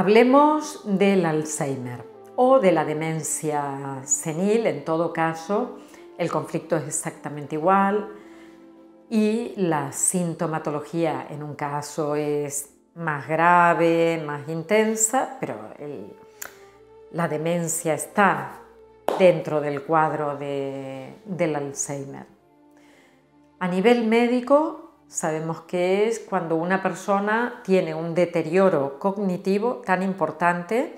Hablemos del Alzheimer o de la demencia senil, en todo caso, el conflicto es exactamente igual y la sintomatología en un caso es más grave, más intensa, pero la demencia está dentro del cuadro del Alzheimer. A nivel médico, Sabemos que es cuando una persona tiene un deterioro cognitivo tan importante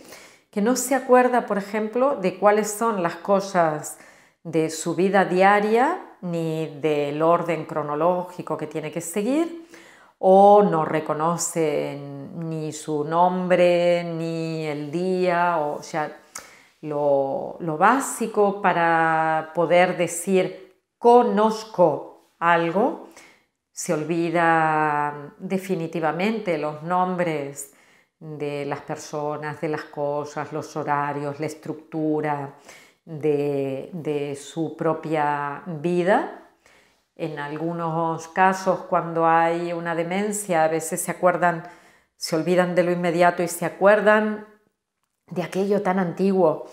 que no se acuerda, por ejemplo, de cuáles son las cosas de su vida diaria ni del orden cronológico que tiene que seguir o no reconoce ni su nombre ni el día, o, sea, lo básico para poder decir conozco algo se olvida definitivamente los nombres de las personas, de las cosas, los horarios, la estructura de, de su propia vida. En algunos casos, cuando hay una demencia, a veces se acuerdan, se olvidan de lo inmediato y se acuerdan de aquello tan antiguo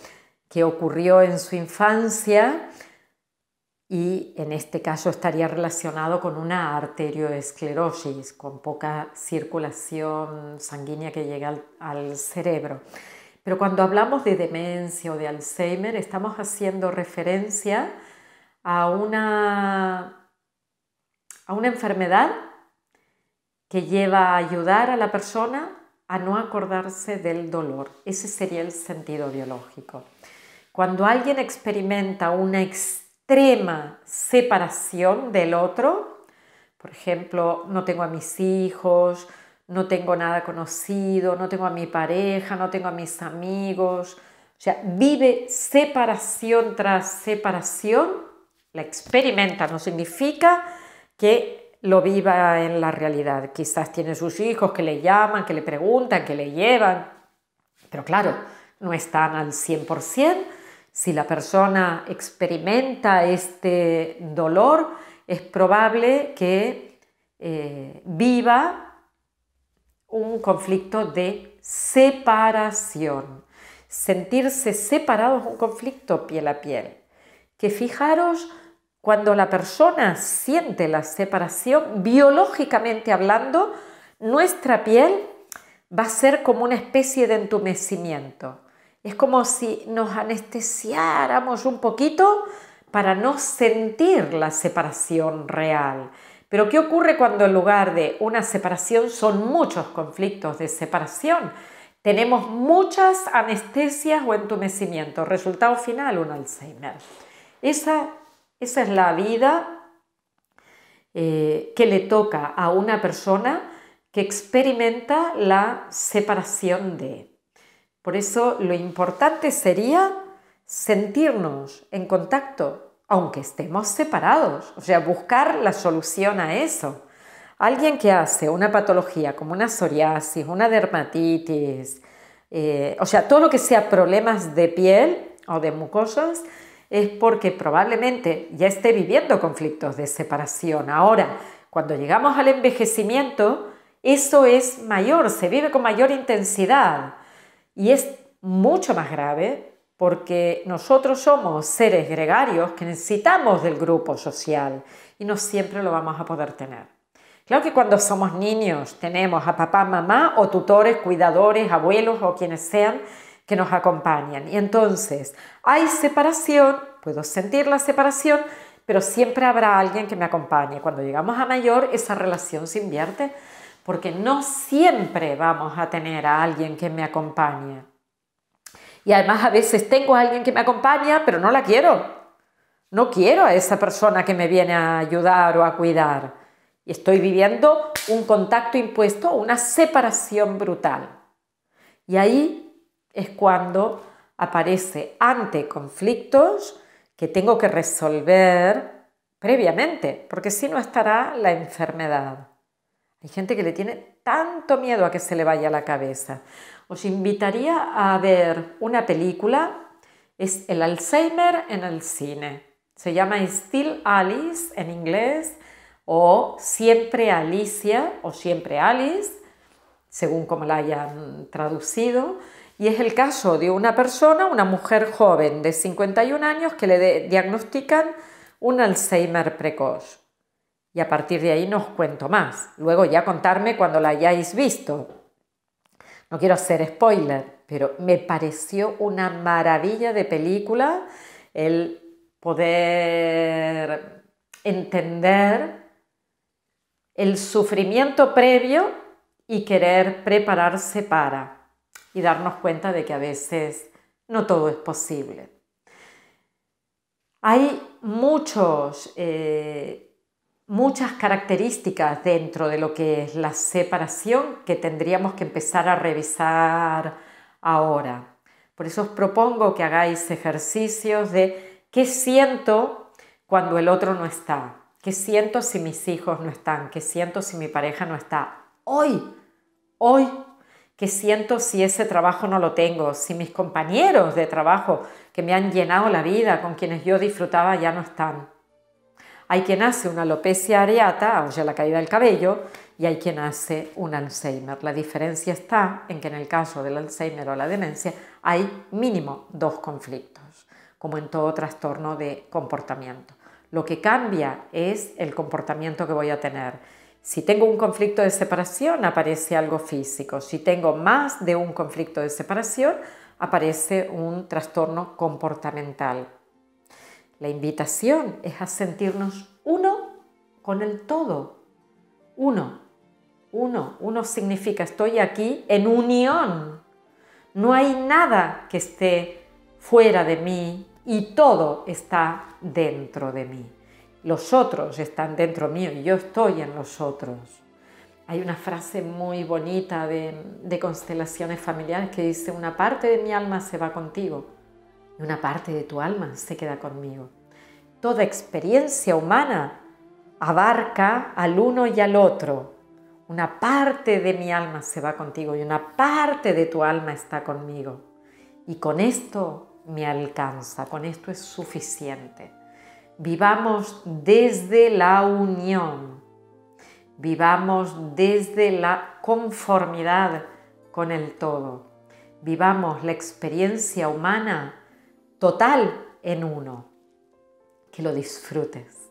que ocurrió en su infancia y en este caso estaría relacionado con una arterioesclerosis, con poca circulación sanguínea que llega al, cerebro. Pero cuando hablamos de demencia o de Alzheimer, estamos haciendo referencia a una, a una enfermedad que lleva a ayudar a la persona a no acordarse del dolor. Ese sería el sentido biológico. Cuando alguien experimenta una extrema separación del otro, por ejemplo, no tengo a mis hijos, no tengo nada conocido, no tengo a mi pareja, no tengo a mis amigos, o sea, vive separación tras separación, la experimenta, no significa que lo viva en la realidad. Quizás tiene sus hijos que le llaman, que le preguntan, que le llevan, pero claro, no están al 100%, si la persona experimenta este dolor, es probable que eh, viva un conflicto de separación. Sentirse separado es un conflicto piel a piel. Que fijaros, cuando la persona siente la separación, biológicamente hablando, nuestra piel va a ser como una especie de entumecimiento. Es como si nos anestesiáramos un poquito para no sentir la separación real. Pero ¿qué ocurre cuando en lugar de una separación son muchos conflictos de separación? Tenemos muchas anestesias o entumecimientos. Resultado final, un Alzheimer. Esa, es la vida eh, que le toca a una persona que experimenta la separación de. Por eso lo importante sería sentirnos en contacto, aunque estemos separados, o sea, buscar la solución a eso. Alguien que hace una patología como una psoriasis, una dermatitis, eh, o sea, todo lo que sea problemas de piel o de mucosas, es porque probablemente ya esté viviendo conflictos de separación. Ahora, cuando llegamos al envejecimiento, eso es mayor, se vive con mayor intensidad. Y es mucho más grave porque nosotros somos seres gregarios que necesitamos del grupo social y no siempre lo vamos a poder tener. Claro que cuando somos niños tenemos a papá, mamá o tutores, cuidadores, abuelos o quienes sean que nos acompañan. Y entonces hay separación, puedo sentir la separación, pero siempre habrá alguien que me acompañe. Cuando llegamos a mayor, esa relación se invierte porque no siempre vamos a tener a alguien que me acompañe. Y además a veces tengo a alguien que me acompaña, pero no la quiero. No quiero a esa persona que me viene a ayudar o a cuidar. Y estoy viviendo un contacto impuesto, una separación brutal. Y ahí es cuando aparece ante conflictos que tengo que resolver previamente, porque si no estará la enfermedad. Hay gente que le tiene tanto miedo a que se le vaya la cabeza. Os invitaría a ver una película, es El Alzheimer en el cine. Se llama Still Alice en inglés o Siempre Alicia o Siempre Alice, según como la hayan traducido. Y es el caso de una persona, una mujer joven de 51 años, que le diagnostican un Alzheimer precoz y a partir de ahí no os cuento más. Luego ya contarme cuando la hayáis visto. No quiero hacer spoiler, pero me pareció una maravilla de película el poder entender el sufrimiento previo y querer prepararse para y darnos cuenta de que a veces no todo es posible. Hay muchos eh, muchas características dentro de lo que es la separación que tendríamos que empezar a revisar ahora. Por eso os propongo que hagáis ejercicios de qué siento cuando el otro no está, qué siento si mis hijos no están, qué siento si mi pareja no está. Hoy, hoy, qué siento si ese trabajo no lo tengo, si mis compañeros de trabajo que me han llenado la vida, con quienes yo disfrutaba, ya no están. Hay quien hace una alopecia areata, o sea, la caída del cabello, y hay quien hace un Alzheimer. La diferencia está en que en el caso del Alzheimer o la demencia hay mínimo dos conflictos, como en todo trastorno de comportamiento. Lo que cambia es el comportamiento que voy a tener. Si tengo un conflicto de separación, aparece algo físico. Si tengo más de un conflicto de separación, aparece un trastorno comportamental. La invitación es a sentirnos uno con el todo. Uno, uno, uno significa estoy aquí en unión. No hay nada que esté fuera de mí y todo está dentro de mí. Los otros están dentro mío y yo estoy en los otros. Hay una frase muy bonita de, de constelaciones familiares que dice, una parte de mi alma se va contigo y una parte de tu alma se queda conmigo. Toda experiencia humana abarca al uno y al otro. Una parte de mi alma se va contigo y una parte de tu alma está conmigo. Y con esto me alcanza, con esto es suficiente. Vivamos desde la unión, vivamos desde la conformidad con el todo, vivamos la experiencia humana total en uno. Que lo disfrutes.